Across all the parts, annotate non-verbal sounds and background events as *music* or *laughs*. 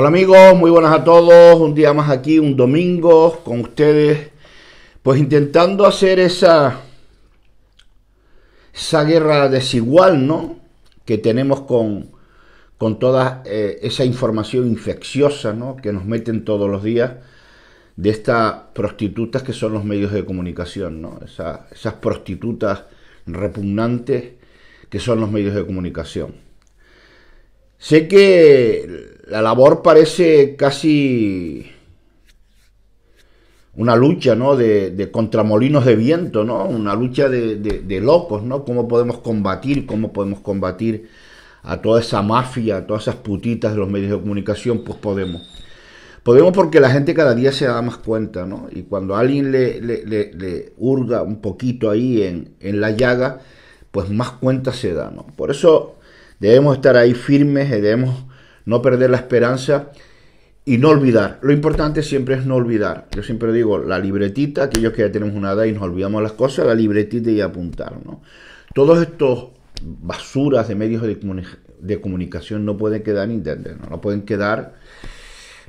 Hola amigos, muy buenas a todos. Un día más aquí, un domingo con ustedes. Pues intentando hacer esa, esa guerra desigual, ¿no? Que tenemos con, con toda eh, esa información infecciosa, ¿no? Que nos meten todos los días de estas prostitutas que son los medios de comunicación, ¿no? esas prostitutas repugnantes que son los medios de comunicación. Sé que la labor parece casi una lucha, ¿no? De, contramolinos de viento, ¿no? Una lucha de, locos, ¿no? ¿Cómo podemos combatir, cómo podemos combatir a toda esa mafia, a todas esas putitas de los medios de comunicación? Pues podemos. Podemos porque la gente cada día se da más cuenta, ¿no? Y cuando alguien le, hurga un poquito ahí en, la llaga, pues más cuenta se da, ¿no? Por eso debemos estar ahí firmes, debemos no perder la esperanza y no olvidar. Lo importante siempre es no olvidar. Yo siempre digo, la libretita, aquellos que ya tenemos una edad y nos olvidamos las cosas, la libretita y apuntar. ¿no? Todos estos basuras de medios de, comunicación no pueden quedar en ¿no? no pueden quedar,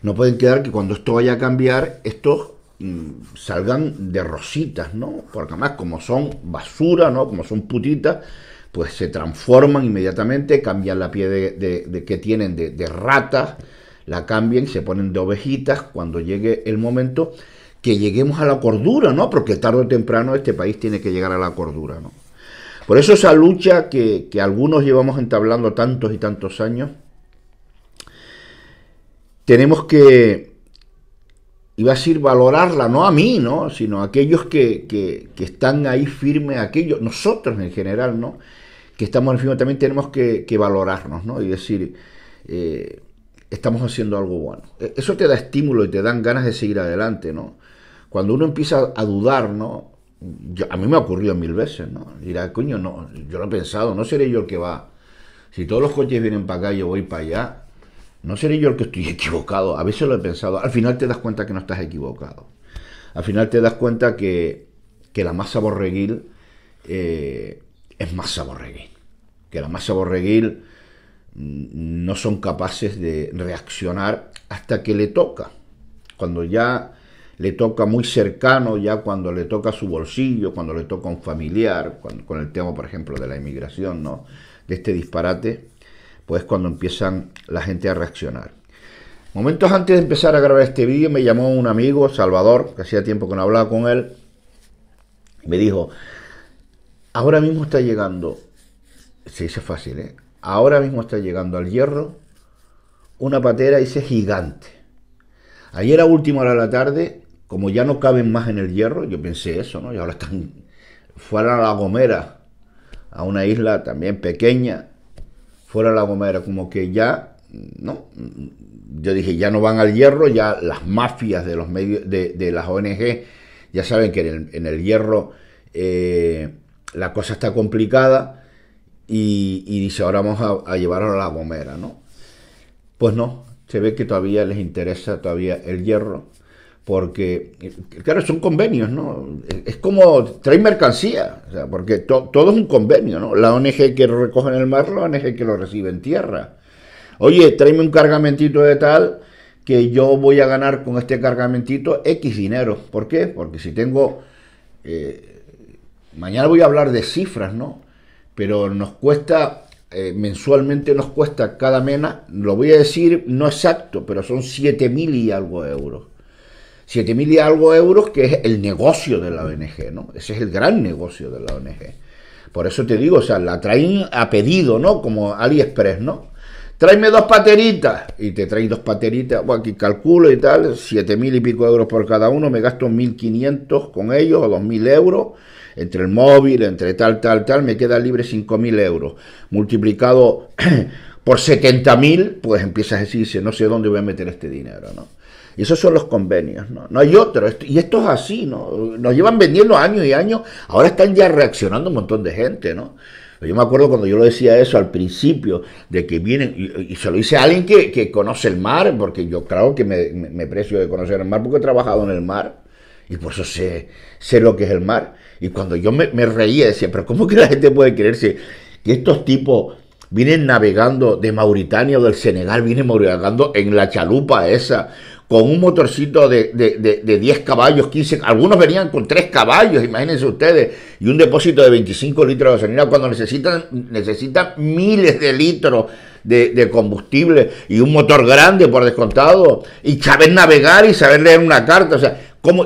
no pueden quedar que cuando esto vaya a cambiar, estos mm, salgan de rositas, ¿no? Porque además como son basura, ¿no? Como son putitas, pues se transforman inmediatamente, cambian la piel de, que tienen de, rata ratas, la cambian, se ponen de ovejitas cuando llegue el momento que lleguemos a la cordura, ¿no? Porque tarde o temprano este país tiene que llegar a la cordura, ¿no? Por eso esa lucha que, algunos llevamos entablando tantos y tantos años, tenemos que, iba a decir, valorarla, no a mí, ¿no? Sino a aquellos que, que están ahí firmes, aquellos, nosotros en general, ¿no? que estamos al el también tenemos que, valorarnos, ¿no? Y decir, eh, estamos haciendo algo bueno. E, eso te da estímulo y te dan ganas de seguir adelante, ¿no? Cuando uno empieza a dudar, ¿no? a mí me ha ocurrido mil veces, ¿no? Dirá, coño, no, yo lo he pensado, no seré yo el que va. Si todos los coches vienen para acá, yo voy para allá. No seré yo el que estoy *laughs* equivocado. A veces lo he pensado. Al final te das cuenta que no estás equivocado. Al final te das cuenta que, la masa borreguil eh, es masa borreguil. Que la masa borreguil mm, no son capaces de reaccionar hasta que le toca. Cuando ya le toca muy cercano, ya cuando le toca su bolsillo, cuando le toca un familiar, con el tema, por ejemplo, de la inmigración, ¿no? de este disparate, pues cuando empiezan la gente a reaccionar. Momentos antes de empezar a grabar este vídeo me llamó un amigo, Salvador, que hacía tiempo que no hablaba con él, me dijo, ahora mismo está llegando, se dice fácil, ¿eh? ahora mismo está llegando al hierro una patera, dice gigante. Ayer a última hora de la tarde, como ya no caben más en el hierro, yo pensé eso, ¿no? Y ahora están, *laughs* fuera a La Gomera, a una isla también pequeña, fuera a La Gomera, como que ya, ¿no? Yo dije, ya no van al hierro, ya las mafias de los medios, de, las ONG, ya saben que en el, hierro... Eh, la cosa está complicada y, dice, ahora vamos a, llevar llevarlo a la bombera ¿no? Pues no, se ve que todavía les interesa todavía el hierro, porque, eh, claro, son convenios, ¿no? Es como trae mercancía, o sea, porque todo es un convenio, ¿no? La ONG que recoge en el mar, la ONG que lo recibe en tierra. Oye, tráeme un cargamentito de tal que yo voy a ganar con este cargamentito X dinero. ¿Por qué? Porque si tengo... Eh, Mañana voy a hablar de cifras, ¿no? Pero nos cuesta, eh, mensualmente nos cuesta cada mena, lo voy a decir no exacto, pero son 7.000 y algo euros. 7.000 y algo euros que es el negocio de la ONG, ¿no? Ese es el gran negocio de la ONG. Por eso te digo, o sea, la traen a pedido, ¿no? Como AliExpress, ¿no? tráeme dos pateritas. Y te traen dos pateritas, bueno, aquí calculo y tal, 7000 mil y pico euros por cada uno, me gasto 1.500 con ellos o 2.000 euros entre el móvil, entre tal, tal, tal, me queda libre 5.000 euros. Multiplicado *clears throat* por 70.000, pues empiezas a decir, no sé dónde voy a meter este dinero, ¿no? Y esos son los convenios, ¿no? No hay otro. Y esto es así, ¿no? Nos llevan vendiendo años y años. Ahora están ya reaccionando un montón de gente, ¿no? Yo me acuerdo cuando yo lo decía eso al principio, de que vienen, y, se lo hice a alguien que, conoce el mar, porque yo creo que me, me precio de conocer el mar, porque he trabajado en el mar. Y por eso sé, sé lo que es el mar. Y cuando yo me, reía, decía, pero ¿cómo que la gente puede creerse que estos tipos vienen navegando de Mauritania o del Senegal, vienen navegando en la chalupa esa, con un motorcito de, 10 caballos, 15, algunos venían con 3 caballos, imagínense ustedes, y un depósito de 25 litros de gasolina cuando necesitan, necesitan miles de litros de, combustible y un motor grande por descontado, y saber navegar y saber leer una carta, o sea,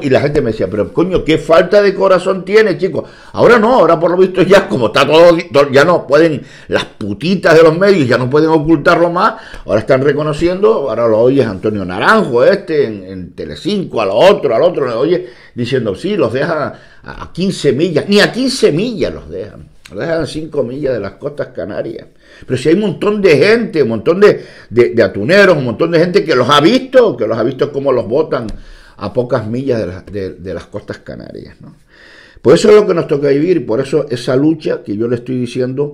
y la gente me decía, pero coño, qué falta de corazón tiene, chicos. Ahora no, ahora por lo visto ya, como está todo, ya no pueden, las putitas de los medios ya no pueden ocultarlo más, ahora están reconociendo, ahora lo oyes Antonio Naranjo, este, en, Telecinco, a otro, al otro, le oyes diciendo, sí, los dejan a 15 millas, ni a 15 millas los dejan los dejan a 5 millas de las costas canarias. Pero si hay un montón de gente, un montón de, atuneros, un montón de gente que los ha visto, que los ha visto cómo los botan a pocas millas de, las costas canarias. Por pues eso es lo que nos toca vivir, por eso esa lucha que yo le estoy diciendo,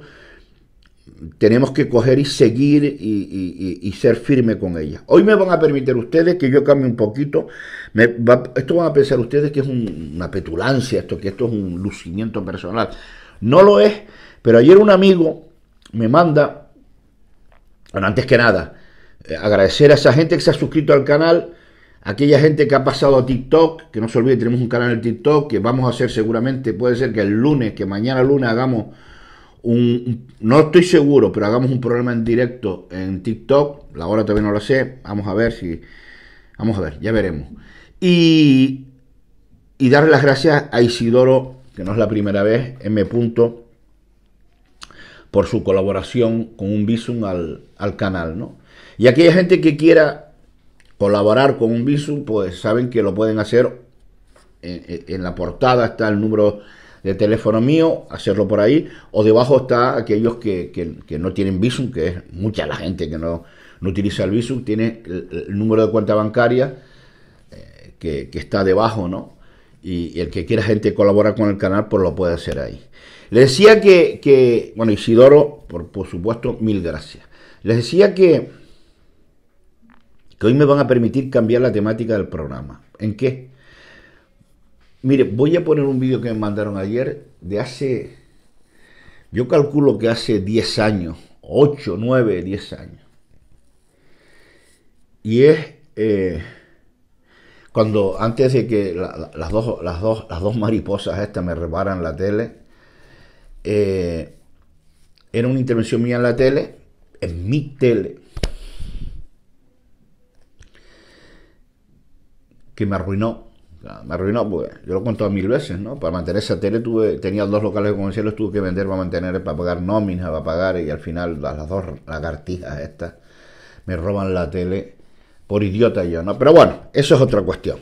tenemos que coger y seguir y, ser firme con ella. Hoy me van a permitir ustedes que yo cambie un poquito. Me esto van a pensar ustedes que es una petulancia, esto que esto es un lucimiento personal. No lo es, pero ayer un amigo me manda, bueno, antes que nada, eh, agradecer a esa gente que se ha suscrito al canal aquella gente que ha pasado a TikTok, que no se olvide, tenemos un canal en TikTok que vamos a hacer seguramente, puede ser que el lunes, que mañana lunes hagamos un, no estoy seguro, pero hagamos un programa en directo en TikTok, la hora todavía no lo sé, vamos a ver si, vamos a ver, ya veremos. Y, y darle las gracias a Isidoro, que no es la primera vez, M. Punto, por su colaboración con un visum al, al canal, ¿no? Y aquella gente que quiera colaborar con un visum, pues saben que lo pueden hacer. En, la portada está el número de teléfono mío, hacerlo por ahí, o debajo está aquellos que, no tienen visum, que es mucha la gente que no, utiliza el visum, tiene el, número de cuenta bancaria eh, que, está debajo, ¿no? Y, el que quiera gente colaborar con el canal, pues lo puede hacer ahí. Le decía que, bueno, Isidoro, por, por supuesto, mil gracias. Les decía que, que hoy me van a permitir cambiar la temática del programa. ¿En qué? Mire, voy a poner un vídeo que me mandaron ayer de hace, yo calculo que hace 10 años, 8, 9, 10 años. Y es eh, cuando, antes de que las, dos, las, dos, las dos mariposas estas me reparan la tele, eh, era una intervención mía en la tele, en mi tele, que me arruinó. Me arruinó, pues, yo lo he contado mil veces, ¿no? Para mantener esa tele tuve, tenía dos locales comerciales, tuve que vender para mantener, para pagar nóminas, para pagar, y al final las, dos lagartijas estas me roban la tele por idiota yo, ¿no? Pero bueno, eso es otra cuestión.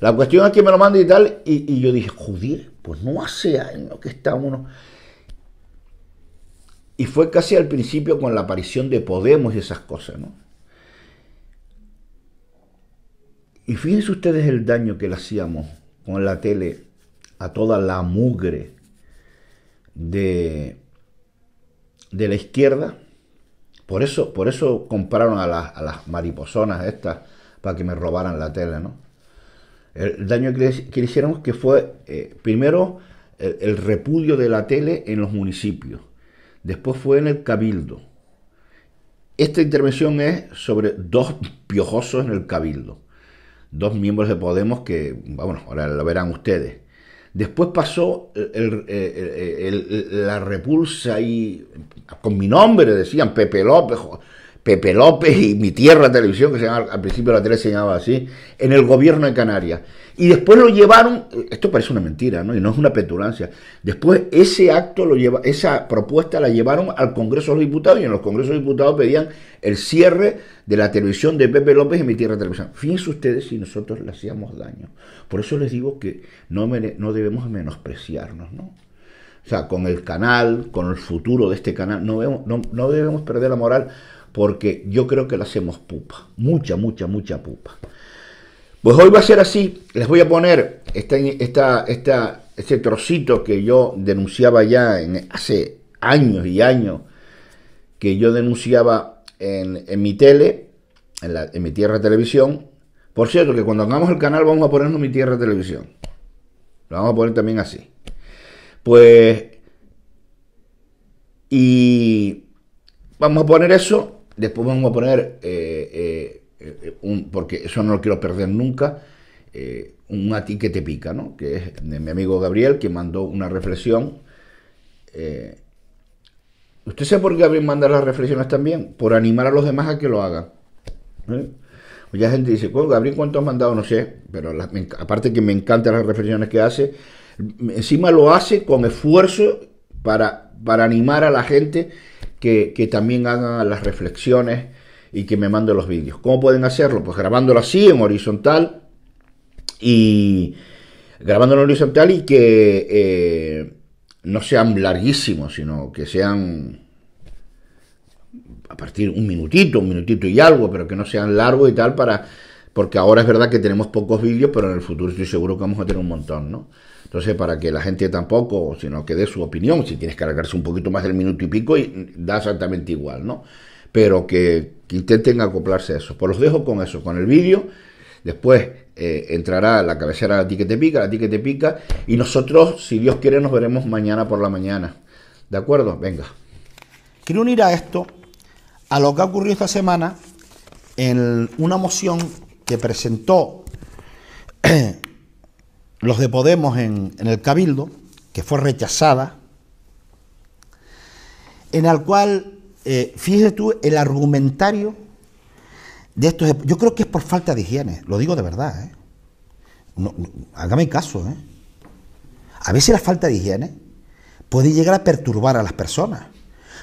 La cuestión es que me lo mandé y tal, y, y yo dije, joder, pues no hace años que estamos uno... Y fue casi al principio con la aparición de Podemos y esas cosas, ¿no? Y fíjense ustedes el daño que le hacíamos con la tele a toda la mugre de, de la izquierda. Por eso, por eso compraron a las, mariposonas estas para que me robaran la tele, ¿no? El daño que le, que fue, eh, primero, el repudio de la tele en los municipios. Después fue en el cabildo. Esta intervención es sobre dos piojosos en el cabildo dos miembros de Podemos que, bueno, ahora lo verán ustedes. Después pasó la repulsa y con mi nombre decían Pepe López, Pepe López y Mi Tierra Televisión, que se al principio la tele se llamaba así, en el gobierno de Canarias. Y después lo llevaron, esto parece una mentira, ¿no? Y no es una petulancia. Después ese acto, lo lleva, esa propuesta la llevaron al Congreso de los Diputados y en los Congresos de Diputados pedían el cierre de la televisión de Pepe López y Mi Tierra Televisión. Fíjense ustedes si nosotros le hacíamos daño. Por eso les digo que no, no debemos menospreciarnos, ¿no? O sea, con el canal, con el futuro de este canal, no, no debemos perder la moral porque yo creo que lo hacemos pupa, mucha, mucha, mucha pupa. Pues hoy va a ser así, les voy a poner esta, esta, este trocito que yo denunciaba ya en, hace años y años, que yo denunciaba en, mi tele, en, mi tierra televisión. Por cierto, que cuando hagamos el canal vamos a ponernos mi tierra televisión. Lo vamos a poner también así. Pues y vamos a poner eso Después vamos a poner, eh, eh, eh, un, porque eso no lo quiero perder nunca, un a que te pica, ¿no? que es de mi amigo Gabriel, que mandó una reflexión. ¿Usted sabe por qué Gabriel manda las reflexiones también? Por animar a los demás a que lo hagan. Mucha gente dice, Gabriel, ¿cuánto has mandado? No sé, pero aparte que me encantan las reflexiones que hace, encima lo hace con esfuerzo para, para animar a la gente que, también hagan las reflexiones y que me manden los vídeos. ¿Cómo pueden hacerlo? Pues grabándolo así en horizontal y grabándolo en horizontal y que eh, no sean larguísimos, sino que sean a partir de un minutito, un minutito y algo, pero que no sean largos y tal para porque ahora es verdad que tenemos pocos vídeos, pero en el futuro estoy seguro que vamos a tener un montón, ¿no? Entonces, para que la gente tampoco, sino que dé su opinión, si tienes que cargarse un poquito más del minuto y pico, y da exactamente igual, ¿no? Pero que, intenten acoplarse a eso. Pues los dejo con eso, con el vídeo. Después eh, entrará la cabecera la ti que te pica, la ti que te pica. Y nosotros, si Dios quiere, nos veremos mañana por la mañana. ¿De acuerdo? Venga. Quiero unir a esto a lo que ha ocurrido esta semana en una moción que presentó *clears throat* los de Podemos en, el Cabildo, que fue rechazada, en el cual, eh, fíjese tú, el argumentario de estos, yo creo que es por falta de higiene, lo digo de verdad, ¿eh? hágame caso, ¿eh? a veces la falta de higiene puede llegar a perturbar a las personas.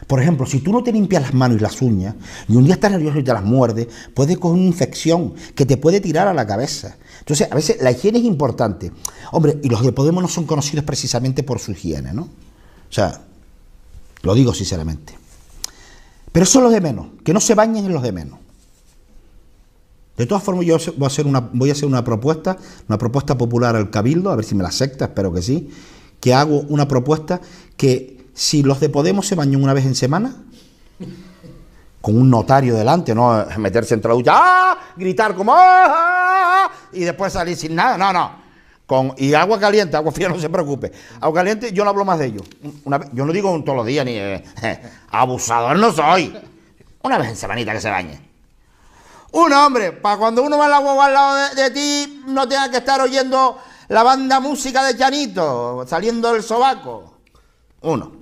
Por ejemplo, si tú no te limpias las manos y las uñas, y un día estás nervioso y te las muerdes, puedes coger una infección que te puede tirar a la cabeza. Entonces, a veces la higiene es importante. Hombre, y los de Podemos no son conocidos precisamente por su higiene, ¿no? O sea, lo digo sinceramente. Pero son los de menos, que no se bañen en los de menos. De todas formas, yo a, hacer una, voy a hacer una propuesta, una propuesta popular al Cabildo, a ver si me la acepta, espero que sí, que hago una propuesta que si los de Podemos se bañan una vez en semana, con un notario delante, ¿no? Meterse en traducción, ¡Ah! Gritar como ah, ah", Y después salir sin nada, no, no. Con, y agua caliente, agua fría, *laughs* no se preocupe. Agua caliente, yo no hablo más de ello. yo no digo todos los días, ni eh, *laughs* abusador no soy. Una vez en semanita que se bañe. Un hombre, para cuando uno va al agua al lado de, ti, no tenga que estar oyendo la banda música de Chanito, saliendo del sobaco. Uno.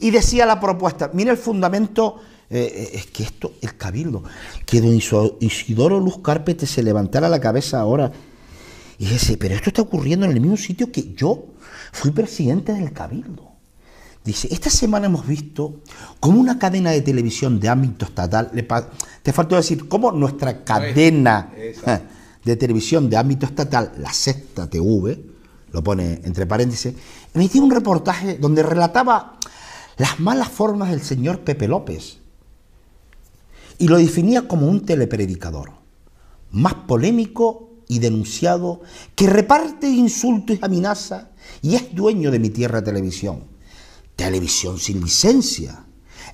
Y decía la propuesta, mira el fundamento, eh, eh, es que esto, el cabildo, que don Isidoro Luz Carpete se levantara la cabeza ahora y dice, pero esto está ocurriendo en el mismo sitio que yo fui presidente del cabildo. Dice, esta semana hemos visto cómo una cadena de televisión de ámbito estatal, le te faltó decir, cómo nuestra cadena eh, de televisión de ámbito estatal, la sexta TV, lo pone entre paréntesis, emitió un reportaje donde relataba las malas formas del señor Pepe López y lo definía como un telepredicador, más polémico y denunciado, que reparte insultos y amenazas y es dueño de mi tierra televisión. Televisión sin licencia.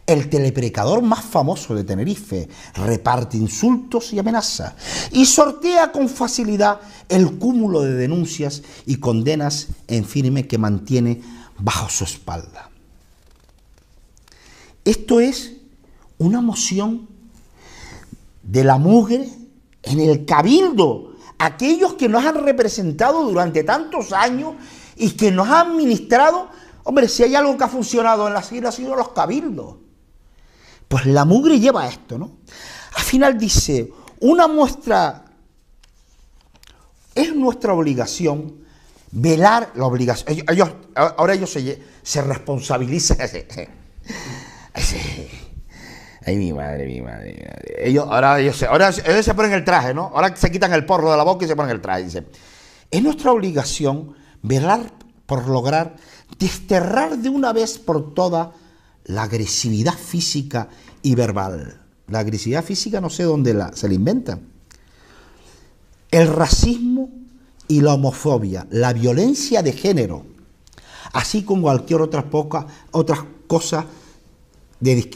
El telepredicador más famoso de Tenerife reparte insultos y amenazas y sortea con facilidad el cúmulo de denuncias y condenas en firme que mantiene bajo su espalda. Esto es una moción de la mugre en el cabildo. Aquellos que nos han representado durante tantos años y que nos han administrado. Hombre, si hay algo que ha funcionado en la islas, ha sido los cabildos. Pues la mugre lleva esto, ¿no? Al final dice, una muestra, es nuestra obligación velar la obligación. ahora ellos se, se responsabilizan. *laughs* Ay, mi madre, mi madre, Ellos, ahora, ellos se, ahora se ponen el traje, ¿no? Ahora se quitan el porro de la boca y se ponen el traje. Dice, es nuestra obligación velar por lograr desterrar de una vez por todas la agresividad física y verbal. La agresividad física no sé dónde la, se la inventan El racismo y la homofobia, la violencia de género, así como cualquier otra poca, otras cosas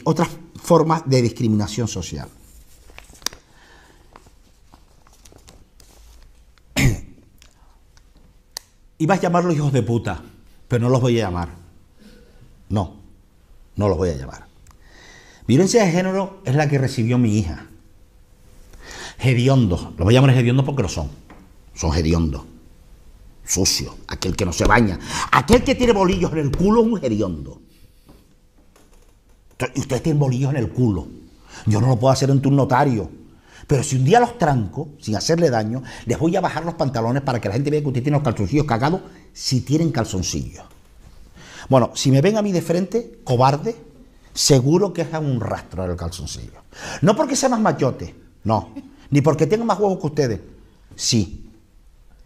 otras formas de discriminación social. ibas a llamarlos hijos de puta, pero no los voy a llamar. No, no los voy a llamar. Violencia de género es la que recibió mi hija. Hediondos, los voy a llamar hediondos porque lo son. Son hediondos. Sucio, aquel que no se baña, aquel que tiene bolillos en el culo es un hediondo. Y ustedes tienen bolillos en el culo. Yo no lo puedo hacer en un notario. Pero si un día los tranco, sin hacerle daño, les voy a bajar los pantalones para que la gente vea que usted tiene los calzoncillos cagados, si tienen calzoncillos. Bueno, si me ven a mí de frente, cobarde, seguro que dejan un rastro del calzoncillo. No porque sea más machote, no. Ni porque tenga más huevos que ustedes. Sí.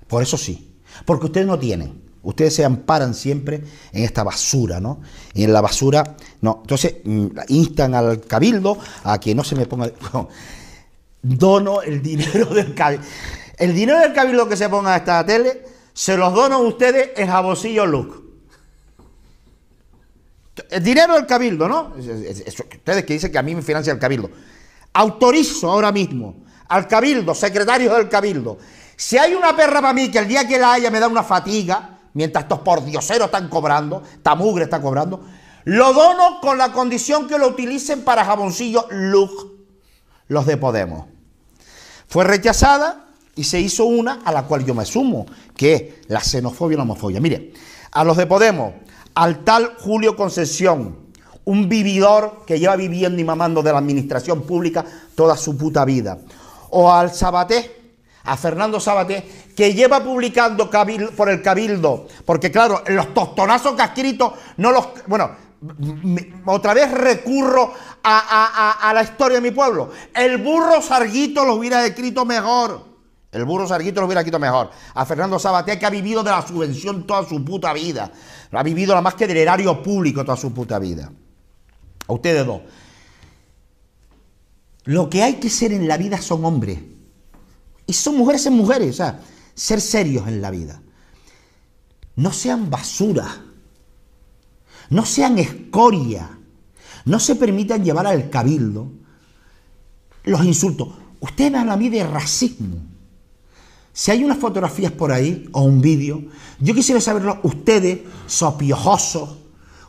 Por eso sí. Porque ustedes no tienen. Ustedes se amparan siempre en esta basura, ¿no? Y en la basura, no. Entonces, mm, instan al cabildo a que no se me ponga... *laughs* Dono el dinero del cabildo. El dinero del cabildo que se ponga a esta tele, se los dono a ustedes en jabocillo, Look. El dinero del cabildo, ¿no? Ustedes que dicen que a mí me financia el cabildo. Autorizo ahora mismo al cabildo, secretario del cabildo. Si hay una perra para mí que el día que la haya me da una fatiga, mientras estos pordioseros están cobrando, Tamugre está cobrando, lo dono con la condición que lo utilicen para jaboncillo Lux, los de Podemos. Fue rechazada y se hizo una a la cual yo me sumo, que es la xenofobia y la homofobia. Mire, a los de Podemos, al tal Julio Concesión, un vividor que lleva viviendo y mamando de la administración pública toda su puta vida, o al Sabaté, a Fernando Sabaté, que lleva publicando por el Cabildo, porque claro, los tostonazos que ha escrito, no los... Bueno, otra vez recurro a, a, la historia de mi pueblo. El burro Sarguito lo hubiera escrito mejor. El burro Sarguito lo hubiera escrito mejor. A Fernando Sabaté, que ha vivido de la subvención toda su puta vida. Lo ha vivido nada más que del erario público toda su puta vida. A ustedes dos. Lo que hay que ser en la vida son hombres. Y son mujeres, en mujeres, o sea, ser serios en la vida. No sean basura, no sean escoria, no se permitan llevar al cabildo los insultos. Ustedes me hablan a mí de racismo. Si hay unas fotografías por ahí o un vídeo, yo quisiera saberlo, ustedes, sopiojosos,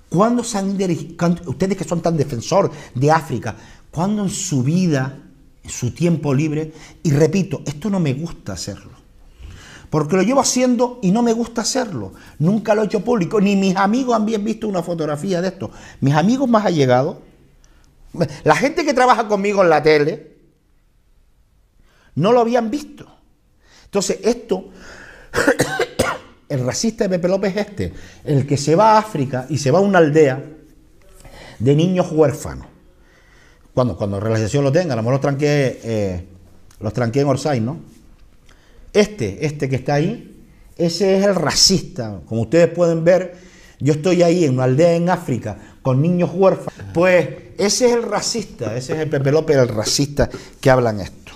cuando se han, dirigido. ustedes que son tan defensores de África, cuando en su vida su tiempo libre. Y repito, esto no me gusta hacerlo. Porque lo llevo haciendo y no me gusta hacerlo. Nunca lo he hecho público. Ni mis amigos han bien visto una fotografía de esto. Mis amigos más allegados, la gente que trabaja conmigo en la tele, no lo habían visto. Entonces, esto, *coughs* el racista de Pepe López este, el que se va a África y se va a una aldea de niños huérfanos cuando, cuando realización lo tenga, a lo mejor los tranqué, eh, los en Orsay, ¿no? Este, este que está ahí, ese es el racista. Como ustedes pueden ver, yo estoy ahí en una aldea en África con niños huérfanos. Ah. Pues ese es el racista, ese es el Pepe López, el racista que hablan esto.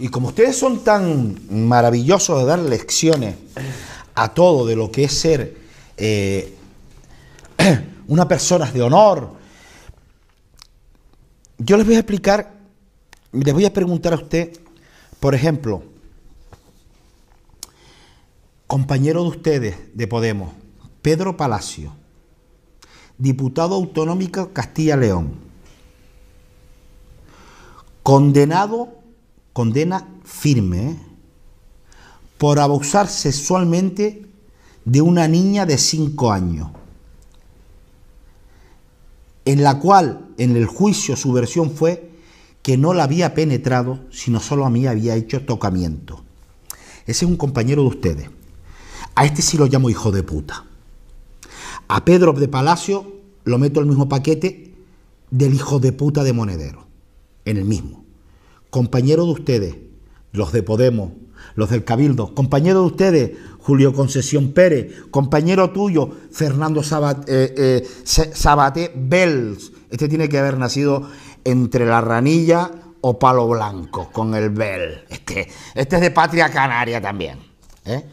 Y como ustedes son tan maravillosos de dar lecciones a todo de lo que es ser eh, *clears throat* una persona de honor, yo les voy a explicar, les voy a preguntar a usted, por ejemplo, compañero de ustedes de Podemos, Pedro Palacio, diputado autonómico Castilla-León, condenado, condena firme, ¿eh? por abusar sexualmente de una niña de 5 años en la cual en el juicio su versión fue que no la había penetrado, sino solo a mí había hecho tocamiento. Ese es un compañero de ustedes. A este sí lo llamo hijo de puta. A Pedro de Palacio lo meto el mismo paquete del hijo de puta de Monedero. En el mismo. Compañero de ustedes, los de Podemos, los del Cabildo, compañero de ustedes, Julio Concesión Pérez, compañero tuyo, Fernando Sabate... Eh, eh, Bells. Este tiene que haber nacido entre la ranilla o palo blanco con el Bell. Este, este es de patria canaria también. ¿eh?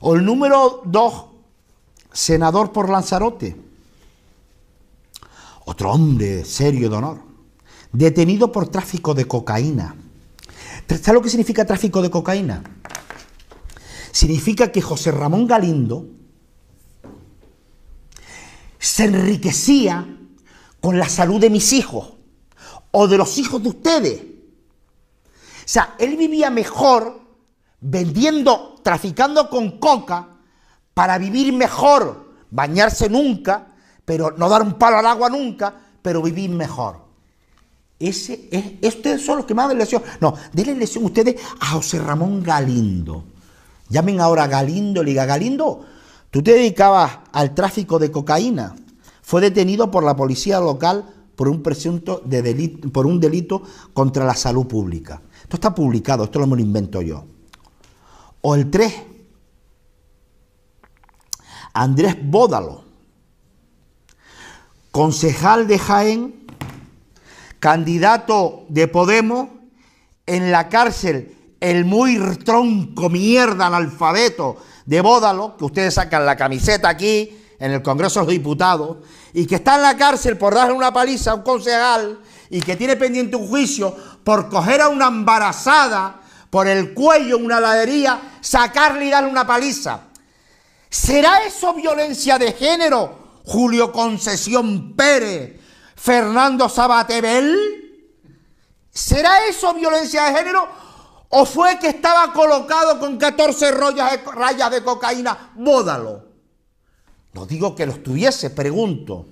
O el número dos, senador por Lanzarote. Otro hombre serio de honor, detenido por tráfico de cocaína ¿Sabes lo que significa tráfico de cocaína? Significa que José Ramón Galindo se enriquecía con la salud de mis hijos o de los hijos de ustedes. O sea, él vivía mejor vendiendo, traficando con coca para vivir mejor, bañarse nunca, pero no dar un palo al agua nunca, pero vivir mejor. Ese es, ustedes son los que más lesión lección. No, denle lesión ustedes a José Ramón Galindo. Llamen ahora Galindo, le Galindo, tú te dedicabas al tráfico de cocaína. Fue detenido por la policía local por un presunto de delito, por un delito contra la salud pública. Esto está publicado, esto lo me lo invento yo. O el 3, Andrés Bódalo, concejal de Jaén candidato de Podemos, en la cárcel el muy tronco mierda alfabeto de Bódalo, que ustedes sacan la camiseta aquí en el Congreso de los Diputados, y que está en la cárcel por darle una paliza a un concejal y que tiene pendiente un juicio por coger a una embarazada por el cuello en una ladería, sacarle y darle una paliza. ¿Será eso violencia de género, Julio Concesión Pérez? Fernando Sabatebel? ¿Será eso violencia de género? ¿O fue que estaba colocado con 14 rayas de cocaína? Bódalo. No digo que lo estuviese, pregunto.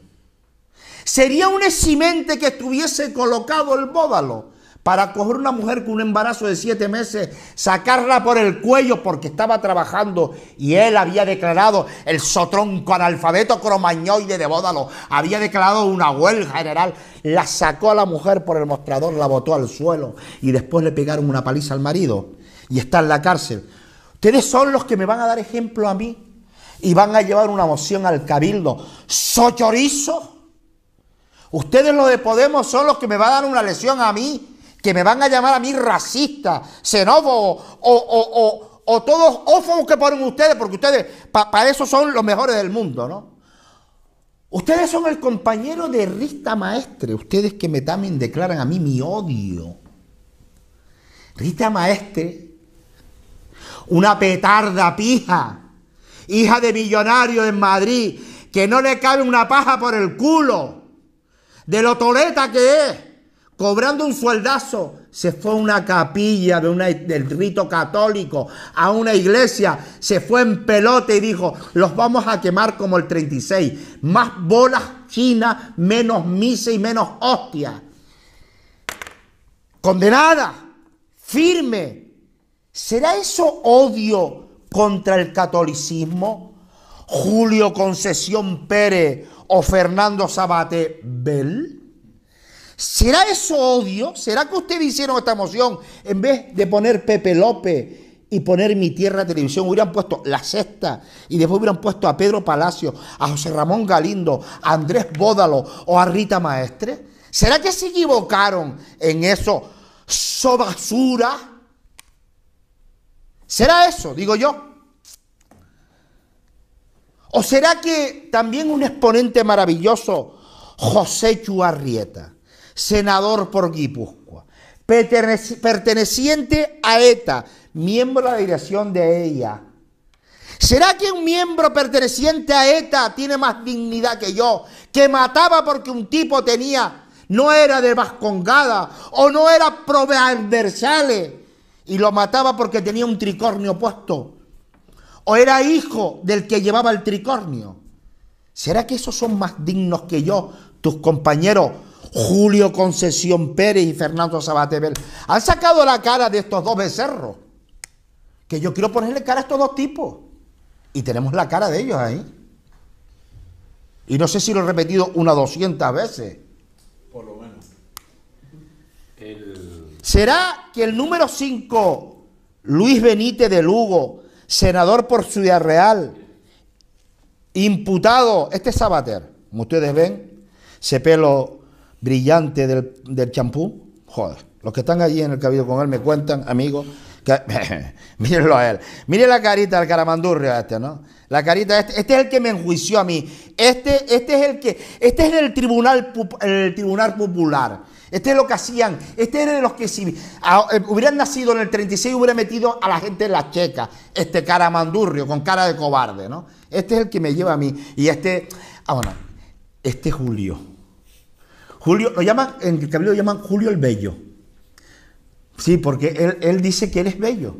Sería un eximente que estuviese colocado el bódalo para coger una mujer con un embarazo de siete meses, sacarla por el cuello porque estaba trabajando y él había declarado el sotronco analfabeto cromañoide de Bódalo, había declarado una huelga general, la sacó a la mujer por el mostrador, la botó al suelo y después le pegaron una paliza al marido y está en la cárcel. Ustedes son los que me van a dar ejemplo a mí y van a llevar una moción al cabildo. ¿Sochorizo? Ustedes los de Podemos son los que me van a dar una lesión a mí que me van a llamar a mí racista, xenófobo o, o, o, todos ófobos que ponen ustedes, porque ustedes para eso son los mejores del mundo, ¿no? Ustedes son el compañero de Rita Maestre, ustedes que me también declaran a mí mi odio. Rita Maestre, una petarda pija, hija de millonario en Madrid, que no le cabe una paja por el culo, de lo toleta que es cobrando un sueldazo, se fue a una capilla de una, del rito católico, a una iglesia, se fue en pelote y dijo, los vamos a quemar como el 36, más bolas chinas, menos misa y menos hostias. Condenada, firme. ¿Será eso odio contra el catolicismo? Julio Concesión Pérez o Fernando Sabate Bell. ¿Será eso odio? ¿Será que ustedes hicieron esta moción en vez de poner Pepe López? y poner mi tierra televisión, hubieran puesto la sexta y después hubieran puesto a Pedro Palacio, a José Ramón Galindo, a Andrés Bódalo o a Rita Maestre? ¿Será que se equivocaron en eso? ¿Sobasura? ¿Será eso? Digo yo. ¿O será que también un exponente maravilloso, José Chuarrieta, senador por Guipúzcoa, perteneciente a ETA, miembro de la dirección de ella. ¿Será que un miembro perteneciente a ETA tiene más dignidad que yo, que mataba porque un tipo tenía, no era de Vascongada o no era adversales y lo mataba porque tenía un tricornio puesto? ¿O era hijo del que llevaba el tricornio? ¿Será que esos son más dignos que yo, tus compañeros Julio Concesión Pérez y Fernando Sabatebel han sacado la cara de estos dos becerros. Que yo quiero ponerle cara a estos dos tipos. Y tenemos la cara de ellos ahí. Y no sé si lo he repetido unas 200 veces. Por lo menos. ¿Será que el número 5, Luis Benítez de Lugo, senador por Ciudad Real, imputado, este Sabater, como ustedes ven, se pelo brillante del champú, joder, los que están allí en el cabildo con él me cuentan, amigos, que, *laughs* mírenlo a él, Mire la carita del caramandurrio este, ¿no? La carita, este, este es el que me enjuició a mí, este, este es el que, este es del tribunal, el tribunal popular, este es lo que hacían. Este era de los que si eh, hubieran nacido en el 36 hubiera metido a la gente en la checa. Este caramandurrio con cara de cobarde, ¿no? Este es el que me lleva a mí. Y este, ah bueno, este Julio. Julio, lo llaman, en el Cabildo lo llaman Julio el Bello. Sí, porque él, dice que él es bello.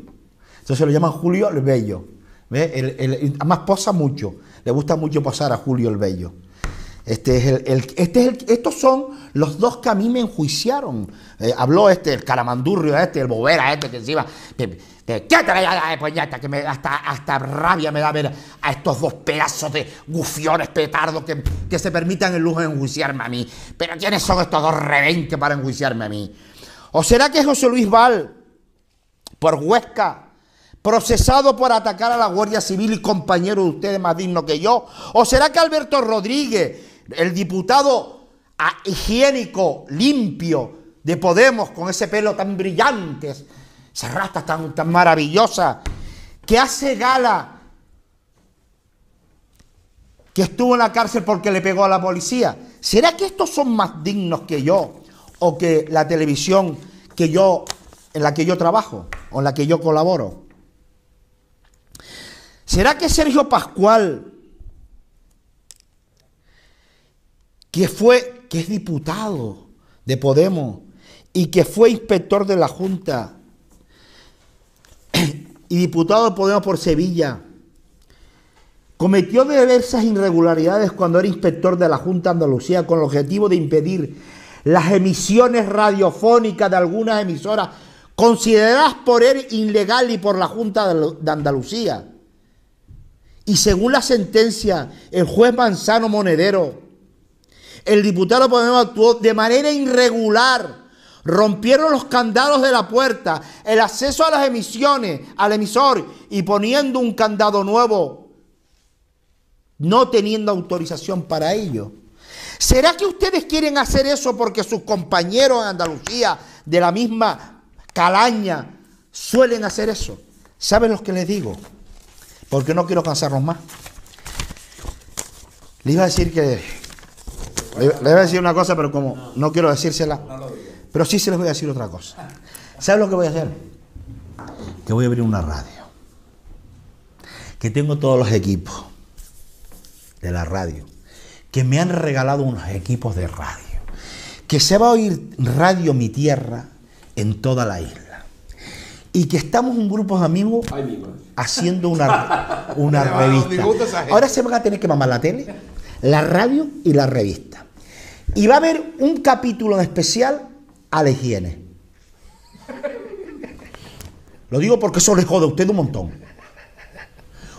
Entonces lo llaman Julio el Bello. El, además posa mucho. Le gusta mucho posar a Julio el Bello. Este es el, este estos son los dos que a mí me enjuiciaron. Eh, habló este, el caramandurrio este, el bobera este que encima... Este, ¿Qué traía pues ya, pues que me, hasta, hasta rabia me da ver a estos dos pedazos de gufiones petardos que, se permitan el lujo de enjuiciarme a mí. Pero ¿quiénes son estos dos reventes para enjuiciarme a mí? ¿O será que José Luis Val, por Huesca, procesado por atacar a la Guardia Civil y compañero de ustedes más digno que yo? ¿O será que Alberto Rodríguez, el diputado ah, higiénico, limpio de Podemos, con ese pelo tan brillante, esa rasta tan, tan maravillosa, que hace gala, que estuvo en la cárcel porque le pegó a la policía. ¿Será que estos son más dignos que yo o que la televisión que yo, en la que yo trabajo o en la que yo colaboro? ¿Será que Sergio Pascual, que fue, que es diputado de Podemos y que fue inspector de la Junta, *coughs* y diputado de Podemos por Sevilla. Cometió diversas irregularidades cuando era inspector de la Junta de Andalucía con el objetivo de impedir las emisiones radiofónicas de algunas emisoras consideradas por él ilegal y por la Junta de Andalucía. Y según la sentencia, el juez Manzano Monedero, el diputado Podemos actuó de manera irregular rompieron los candados de la puerta, el acceso a las emisiones, al emisor, y poniendo un candado nuevo, no teniendo autorización para ello. ¿Será que ustedes quieren hacer eso porque sus compañeros en Andalucía de la misma calaña suelen hacer eso? ¿Saben lo que les digo? Porque no quiero cansarnos más. Le iba a decir que. Le iba a decir una cosa, pero como no quiero decírsela. Pero sí se les voy a decir otra cosa. ¿Saben lo que voy a hacer? Que voy a abrir una radio. Que tengo todos los equipos de la radio. Que me han regalado unos equipos de radio. Que se va a oír Radio Mi Tierra en toda la isla y que estamos un grupo de amigos haciendo una, *laughs* una revista. Ahora se van a tener que mamar la tele, la radio y la revista. Y va a haber un capítulo especial a la higiene. Lo digo porque eso les jode a usted un montón.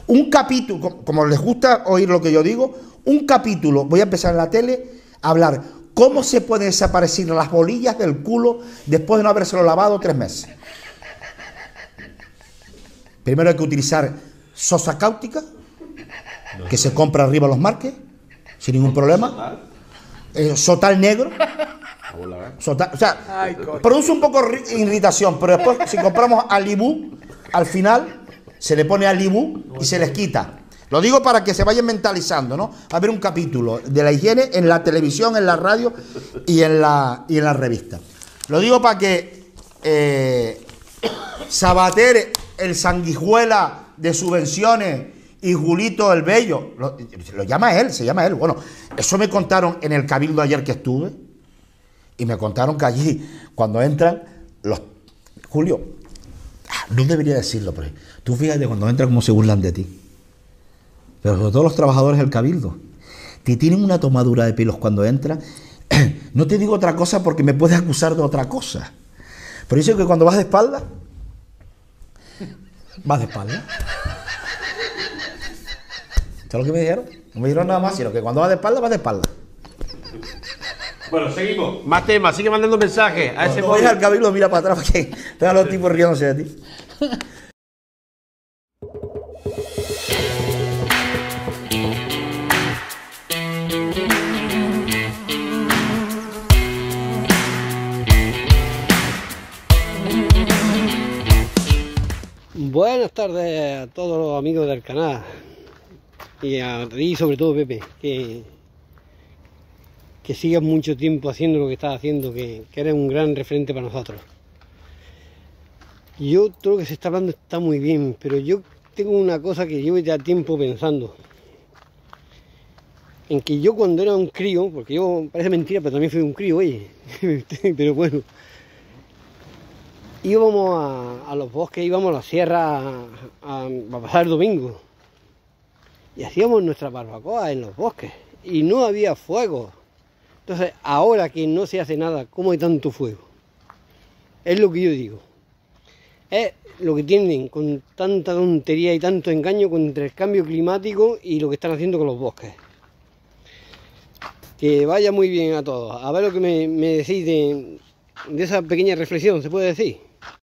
Un capítulo, como les gusta oír lo que yo digo, un capítulo, voy a empezar en la tele a hablar cómo se pueden desaparecer las bolillas del culo después de no habérselo lavado tres meses. Primero hay que utilizar sosa cáutica, que se compra arriba los marques, sin ningún problema. sotal eh, negro. ¿eh? produce un poco irritación, pero después si compramos Alibú, al final se le pone Alibú y se les quita. Lo digo para que se vayan mentalizando, ¿no? A ver un capítulo de la higiene en la televisión, en la radio y en la, y en la revista. Lo digo para que eh, Sabater, el sanguijuela de subvenciones, y Julito el Bello, lo llama él, se llama él. Bueno, eso me contaron en el cabildo ayer que estuve y me contaron que allí, cuando entran, los. Julio, ah, no debería decirlo, pero tú fíjate cuando entran como se burlan de ti. Pero sobre todo los trabajadores del Cabildo. Te tienen una tomadura de pelos cuando entran. *clears throat* No te digo otra cosa porque me puedes acusar de otra cosa. Pero dice que cuando vas de espalda, vas de espalda. ¿Sabes lo que me dijeron? No me dijeron nada más, sino que cuando vas de espalda, vas de espalda. Bueno, seguimos. Más temas, sigue mandando mensajes a ese al cabildo mira para atrás que te los tipos riéndose de ti. Buenas tardes a todos los amigos del canal y a ti sobre todo Pepe, que que sigas mucho tiempo haciendo lo que estás haciendo, que, que eres un gran referente para nosotros. Yo todo lo que se está hablando está muy bien, pero yo tengo una cosa que llevo ya tiempo pensando. En que yo cuando era un crío, porque yo parece mentira, pero también fui un crío, oye, *laughs* pero bueno, íbamos a, los bosques, íbamos a la sierra a, pasar el domingo. Y hacíamos nuestra barbacoa en los bosques. Y no había fuego. Entonces, ahora que no se hace nada, ¿cómo hay tanto fuego? Es lo que yo digo. Es lo que tienen con tanta tontería y tanto engaño contra el cambio climático y lo que están haciendo con los bosques. Que vaya muy bien a todos. A ver lo que me, decís de esa pequeña reflexión, ¿se puede decir?